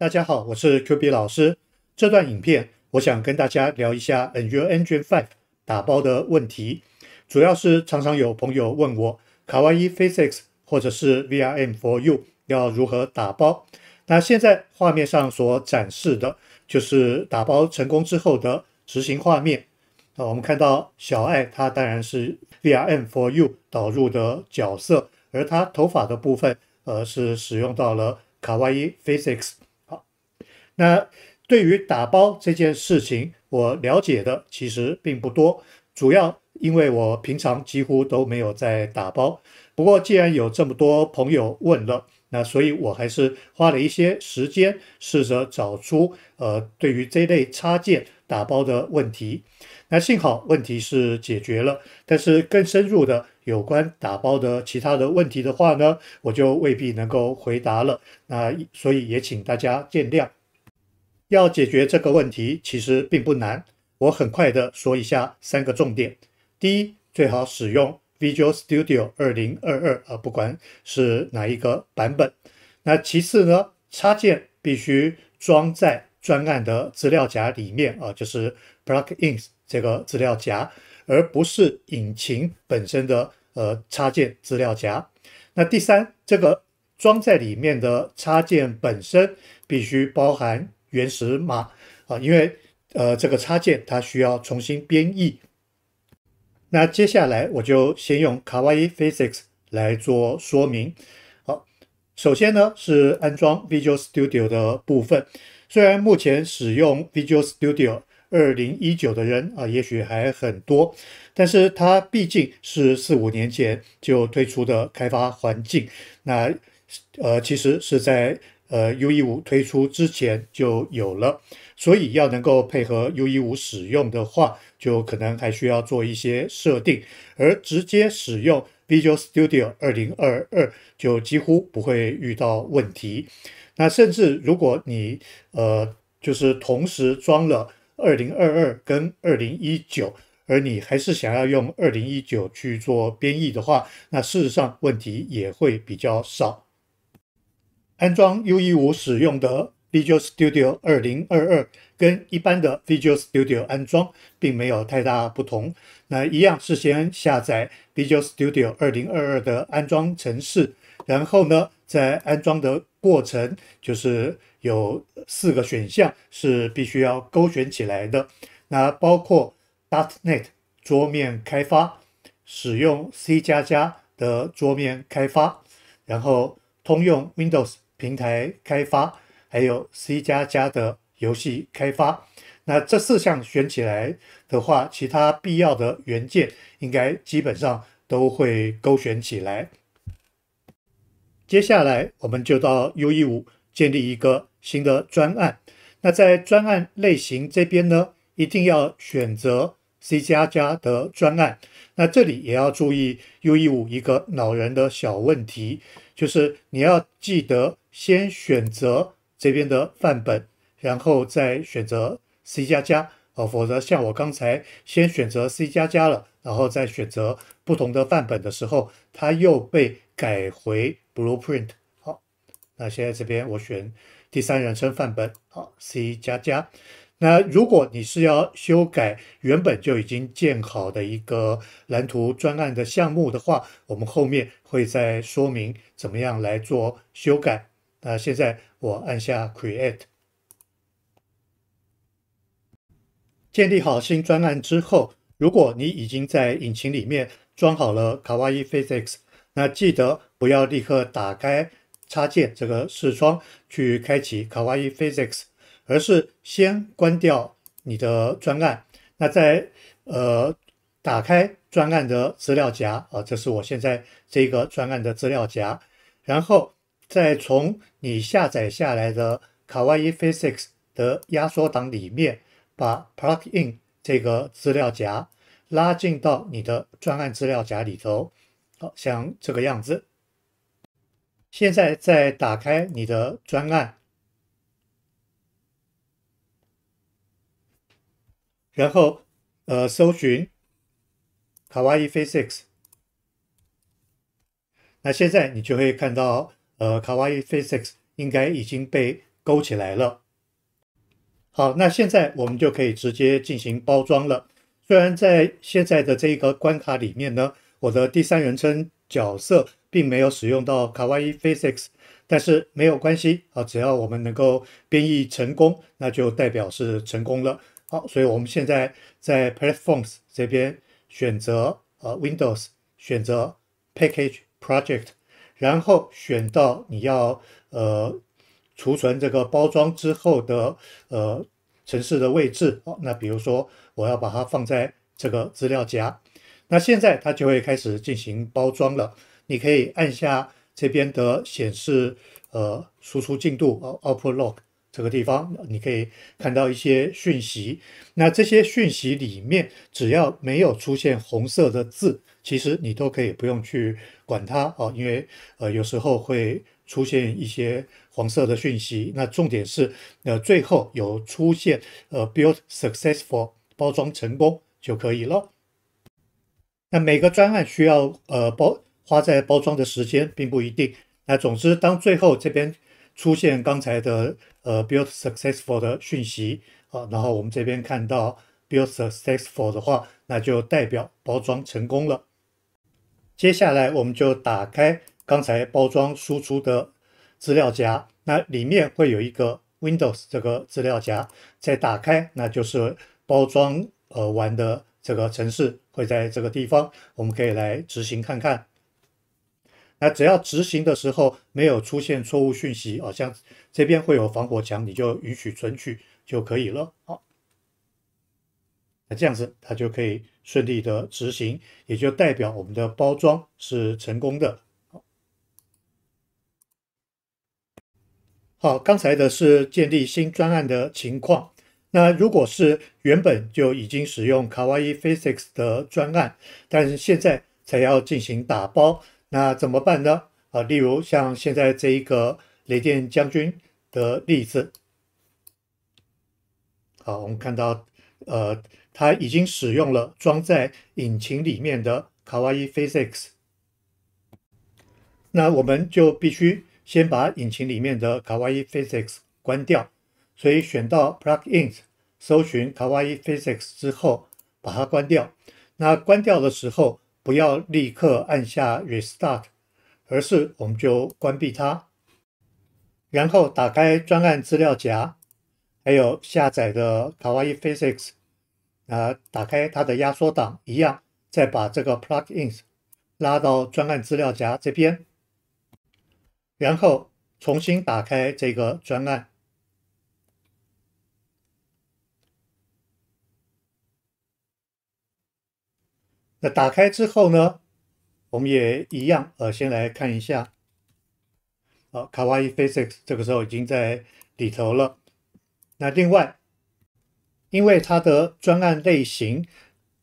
大家好，我是 Q B 老师。这段影片，我想跟大家聊一下 Unreal Engine Five 打包的问题。主要是常常有朋友问我，卡哇伊 Physics 或者是 V R M for You 要如何打包。那现在画面上所展示的，就是打包成功之后的执行画面。那我们看到小爱，它当然是 V R M for You 导入的角色，而它头发的部分，呃，是使用到了卡哇伊 Physics。那对于打包这件事情，我了解的其实并不多，主要因为我平常几乎都没有在打包。不过既然有这么多朋友问了，那所以我还是花了一些时间，试着找出呃对于这类插件打包的问题。那幸好问题是解决了，但是更深入的有关打包的其他的问题的话呢，我就未必能够回答了。那所以也请大家见谅。要解决这个问题其实并不难，我很快的说一下三个重点。第一，最好使用 Visual Studio 2022啊，不管是哪一个版本。那其次呢，插件必须装在专案的资料夹里面啊，就是 Plugins 这个资料夹，而不是引擎本身的呃插件资料夹。那第三，这个装在里面的插件本身必须包含。原始码啊，因为呃，这个插件它需要重新编译。那接下来我就先用 Kawaii Physics 来做说明。好，首先呢是安装 Visual Studio 的部分。虽然目前使用 Visual Studio 2019的人啊，也许还很多，但是它毕竟是四五年前就推出的开发环境。那呃，其实是在呃，U E 五推出之前就有了，所以要能够配合 U E 五使用的话，就可能还需要做一些设定。而直接使用 Visual Studio 2022就几乎不会遇到问题。那甚至如果你呃就是同时装了2022跟2019，而你还是想要用2019去做编译的话，那事实上问题也会比较少。安装 U E 五使用的 Visual Studio 二零二二，跟一般的 Visual Studio 安装并没有太大不同。那一样是先下载 Visual Studio 二零二二的安装程式，然后呢，在安装的过程就是有四个选项是必须要勾选起来的。那包括 DotNet 桌面开发、使用 C 加加的桌面开发，然后通用 Windows。平台开发，还有 C 加加的游戏开发，那这四项选起来的话，其他必要的元件应该基本上都会勾选起来。接下来，我们就到 U E 五建立一个新的专案。那在专案类型这边呢，一定要选择。C 加加的专案，那这里也要注意 U E 五一个恼人的小问题，就是你要记得先选择这边的范本，然后再选择 C 加加，哦，否则像我刚才先选择 C 加加了，然后再选择不同的范本的时候，它又被改回 Blueprint。好，那现在这边我选第三人称范本，好，C 加加。那如果你是要修改原本就已经建好的一个蓝图专案的项目的话，我们后面会再说明怎么样来做修改。那现在我按下 Create，建立好新专案之后，如果你已经在引擎里面装好了卡哇伊 Physics，那记得不要立刻打开插件这个视窗去开启卡哇伊 Physics。而是先关掉你的专案，那再呃打开专案的资料夹啊，这是我现在这个专案的资料夹，然后再从你下载下来的卡哇伊 physics 的压缩档里面，把 plug in 这个资料夹拉进到你的专案资料夹里头，好像这个样子。现在再打开你的专案。然后，呃，搜寻“卡哇伊 physics”。那现在你就会看到，呃，“卡哇伊 physics” 应该已经被勾起来了。好，那现在我们就可以直接进行包装了。虽然在现在的这一个关卡里面呢，我的第三人称角色并没有使用到“卡哇伊 physics”，但是没有关系啊，只要我们能够编译成功，那就代表是成功了。好，所以我们现在在 Platforms 这边选择呃 Windows，选择 Package Project，然后选到你要呃储存这个包装之后的呃城市的位置。哦，那比如说我要把它放在这个资料夹，那现在它就会开始进行包装了。你可以按下这边的显示呃输出进度呃 o u t p u t Log。这个地方你可以看到一些讯息，那这些讯息里面只要没有出现红色的字，其实你都可以不用去管它哦，因为呃有时候会出现一些黄色的讯息，那重点是呃最后有出现呃 build successful 包装成功就可以了。那每个专案需要呃包花在包装的时间并不一定，那总之当最后这边。出现刚才的呃 build successful 的讯息啊，然后我们这边看到 build successful 的话，那就代表包装成功了。接下来我们就打开刚才包装输出的资料夹，那里面会有一个 Windows 这个资料夹，再打开，那就是包装呃完的这个程式会在这个地方，我们可以来执行看看。那只要执行的时候没有出现错误讯息，哦，像这边会有防火墙，你就允许存取就可以了。好，那这样子它就可以顺利的执行，也就代表我们的包装是成功的。好，刚才的是建立新专案的情况。那如果是原本就已经使用卡哇伊 Physics 的专案，但是现在才要进行打包。那怎么办呢？啊，例如像现在这一个雷电将军的例子，好，我们看到，呃，他已经使用了装在引擎里面的卡哇伊 physics。那我们就必须先把引擎里面的卡哇伊 physics 关掉。所以选到 plugins，搜寻卡哇伊 physics 之后，把它关掉。那关掉的时候。不要立刻按下 Restart，而是我们就关闭它，然后打开专案资料夹，还有下载的 Kawaii Physics，啊，打开它的压缩档一样，再把这个 Plugins 拉到专案资料夹这边，然后重新打开这个专案。那打开之后呢，我们也一样，呃，先来看一下，好 k a w Physics 这个时候已经在里头了。那另外，因为它的专案类型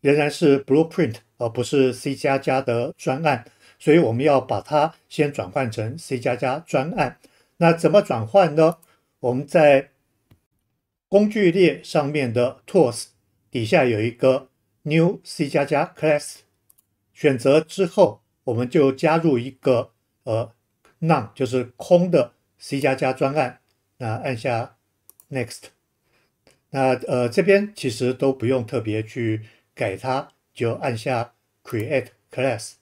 仍然是 Blueprint，而不是 C 加加的专案，所以我们要把它先转换成 C 加加专案。那怎么转换呢？我们在工具列上面的 Tools 底下有一个。New C++ class，选择之后，我们就加入一个呃 None，就是空的 C++ 专案。那按下 Next，那呃这边其实都不用特别去改它，就按下 Create Class。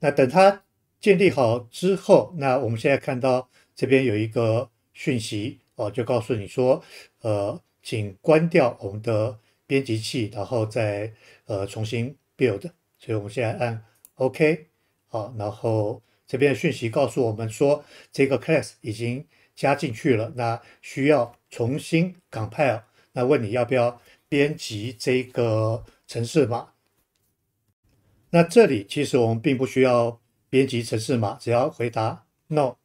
那等它建立好之后，那我们现在看到这边有一个讯息哦，就告诉你说呃。请关掉我们的编辑器，然后再呃重新 build。所以我们现在按 OK 好，然后这边讯息告诉我们说这个 class 已经加进去了，那需要重新 compile。那问你要不要编辑这个程式码？那这里其实我们并不需要编辑程式码，只要回答 No。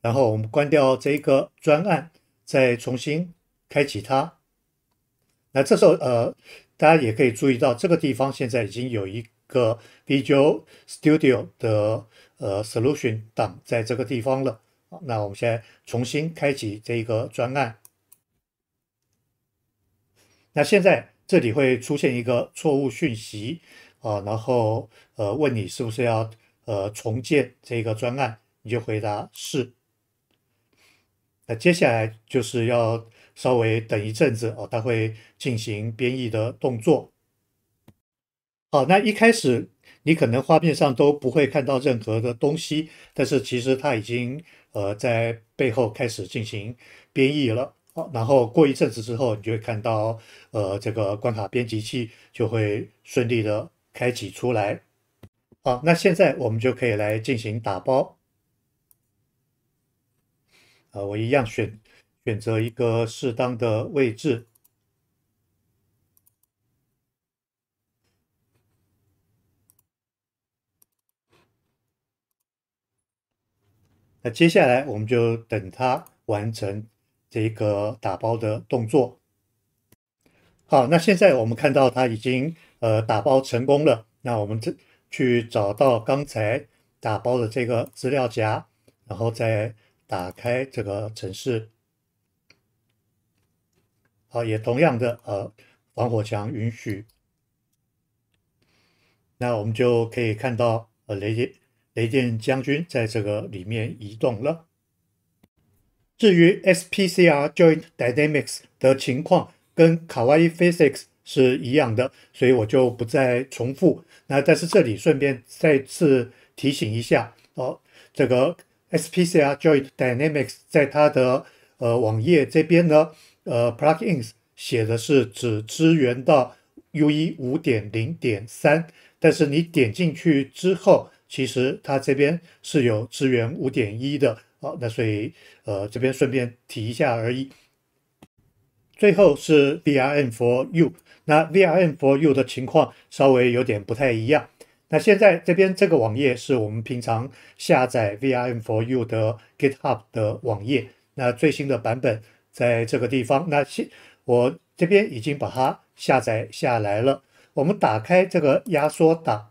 然后我们关掉这个专案，再重新。开启它，那这时候呃，大家也可以注意到这个地方现在已经有一个 Visual Studio 的呃 Solution 档在这个地方了。那我们现在重新开启这个专案。那现在这里会出现一个错误讯息啊，然后呃问你是不是要呃重建这个专案，你就回答是。那接下来就是要稍微等一阵子哦，它会进行编译的动作。好，那一开始你可能画面上都不会看到任何的东西，但是其实它已经呃在背后开始进行编译了。好，然后过一阵子之后，你就会看到呃这个关卡编辑器就会顺利的开启出来。好，那现在我们就可以来进行打包。啊，我一样选。选择一个适当的位置，那接下来我们就等它完成这个打包的动作。好，那现在我们看到它已经呃打包成功了。那我们这去找到刚才打包的这个资料夹，然后再打开这个程式。好，也同样的，呃，防火墙允许，那我们就可以看到呃，雷电雷电将军在这个里面移动了。至于 SPCR Joint Dynamics 的情况跟卡哇伊 Physics 是一样的，所以我就不再重复。那但是这里顺便再次提醒一下，哦，这个 SPCR Joint Dynamics 在它的呃网页这边呢。呃，plugins 写的是只支援到 UE 五点零点三，但是你点进去之后，其实它这边是有支援五点一的。好，那所以呃，这边顺便提一下而已。最后是 VRM for You，那 VRM for You 的情况稍微有点不太一样。那现在这边这个网页是我们平常下载 VRM for You 的 GitHub 的网页，那最新的版本。在这个地方，那现我这边已经把它下载下来了。我们打开这个压缩档，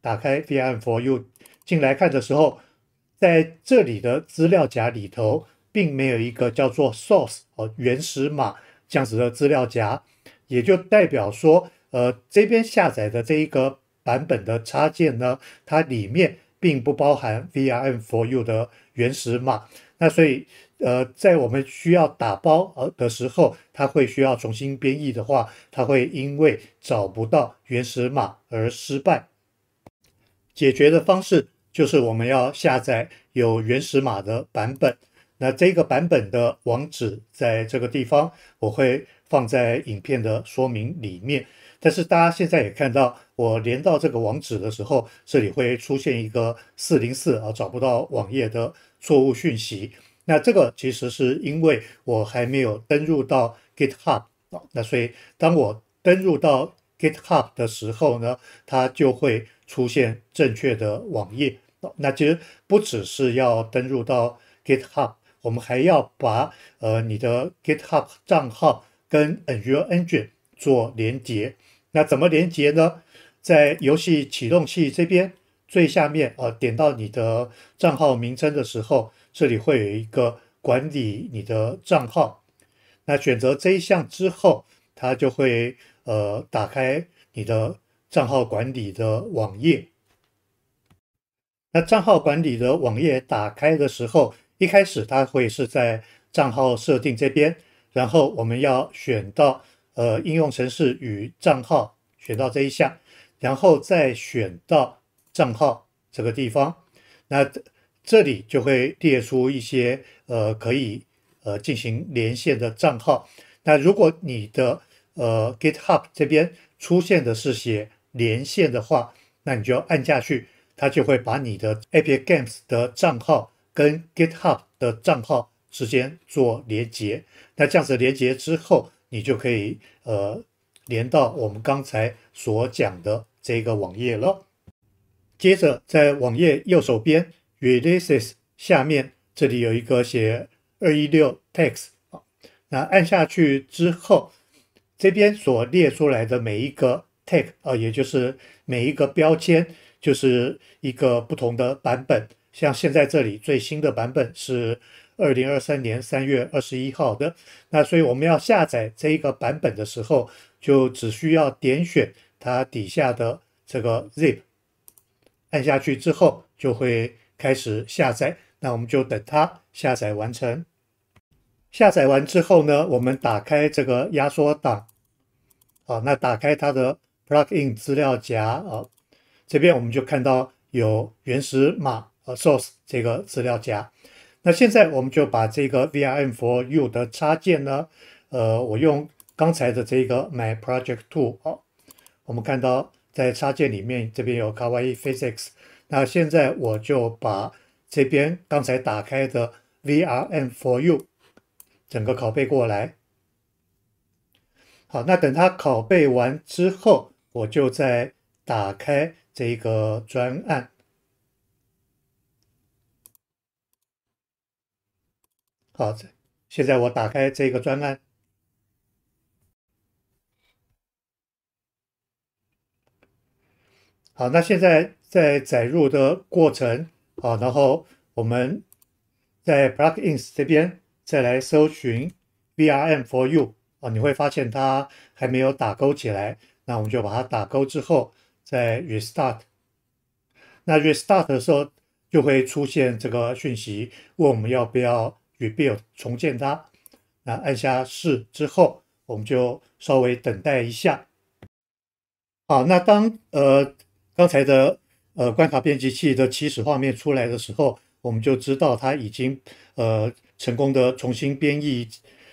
打开 VRM for You 进来看的时候，在这里的资料夹里头，并没有一个叫做 Source 哦原始码这样子的资料夹，也就代表说，呃，这边下载的这一个版本的插件呢，它里面并不包含 VRM for You 的原始码。那所以。呃，在我们需要打包呃的时候，它会需要重新编译的话，它会因为找不到原始码而失败。解决的方式就是我们要下载有原始码的版本。那这个版本的网址在这个地方，我会放在影片的说明里面。但是大家现在也看到，我连到这个网址的时候，这里会出现一个404啊，找不到网页的错误讯息。那这个其实是因为我还没有登录到 GitHub 哦，那所以当我登录到 GitHub 的时候呢，它就会出现正确的网页。那其实不只是要登录到 GitHub，我们还要把呃你的 GitHub 账号跟 u n r e Engine 做连接。那怎么连接呢？在游戏启动器这边最下面呃，点到你的账号名称的时候。这里会有一个管理你的账号，那选择这一项之后，它就会呃打开你的账号管理的网页。那账号管理的网页打开的时候，一开始它会是在账号设定这边，然后我们要选到呃应用程式与账号，选到这一项，然后再选到账号这个地方，那。这里就会列出一些呃可以呃进行连线的账号。那如果你的呃 GitHub 这边出现的是写连线的话，那你就要按下去，它就会把你的 Appy Games 的账号跟 GitHub 的账号之间做连接。那这样子连接之后，你就可以呃连到我们刚才所讲的这个网页了。接着在网页右手边。Releases 下面这里有一个写二一六 text 啊，那按下去之后，这边所列出来的每一个 tag 啊，也就是每一个标签，就是一个不同的版本。像现在这里最新的版本是二零二三年三月二十一号的，那所以我们要下载这一个版本的时候，就只需要点选它底下的这个 zip，按下去之后就会。开始下载，那我们就等它下载完成。下载完之后呢，我们打开这个压缩档，啊，那打开它的 plugin 资料夹啊，这边我们就看到有原始码啊 source 这个资料夹。那现在我们就把这个 v r m for You 的插件呢，呃，我用刚才的这个 My Project Two，哦，我们看到在插件里面这边有 Kawaii Physics。那现在我就把这边刚才打开的 VRM for you 整个拷贝过来。好，那等它拷贝完之后，我就再打开这个专案。好，现在我打开这个专案。好，那现在。在载入的过程啊，然后我们在 plugins 这边再来搜寻 VRM for You 啊，你会发现它还没有打勾起来，那我们就把它打勾之后再 restart。那 restart 的时候就会出现这个讯息，问我们要不要 rebuild 重建它。那按下是之后，我们就稍微等待一下。好，那当呃刚才的呃，观察编辑器的起始画面出来的时候，我们就知道它已经呃成功的重新编译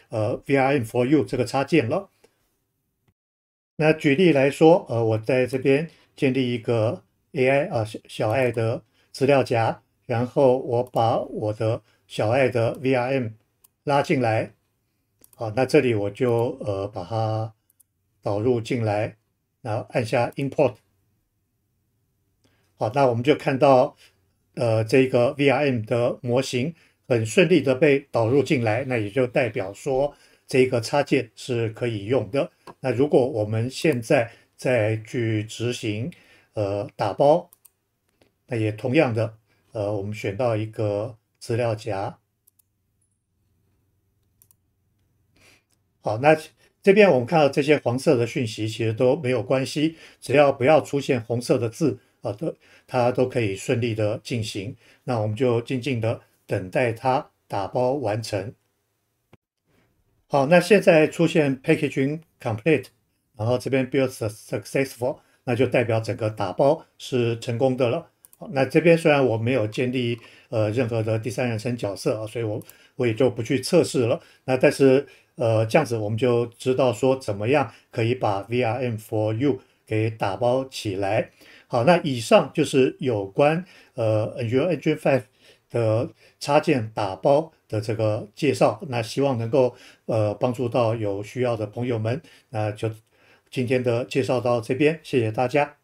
呃 VRM for You 这个插件了。那举例来说，呃，我在这边建立一个 AI 啊小爱的资料夹，然后我把我的小爱的 VRM 拉进来。好，那这里我就呃把它导入进来，然后按下 Import。好，那我们就看到，呃，这个 V R M 的模型很顺利的被导入进来，那也就代表说这个插件是可以用的。那如果我们现在再去执行，呃，打包，那也同样的，呃，我们选到一个资料夹。好，那这边我们看到这些黄色的讯息其实都没有关系，只要不要出现红色的字。好的，它都可以顺利的进行，那我们就静静的等待它打包完成。好，那现在出现 p a c k a g i n g Complete，然后这边 Build Successful，那就代表整个打包是成功的了。好，那这边虽然我没有建立呃任何的第三人称角色啊，所以我我也就不去测试了。那但是呃这样子我们就知道说怎么样可以把 VRM for You 给打包起来。好，那以上就是有关呃 u n r e Engine Five 的插件打包的这个介绍，那希望能够呃帮助到有需要的朋友们，那就今天的介绍到这边，谢谢大家。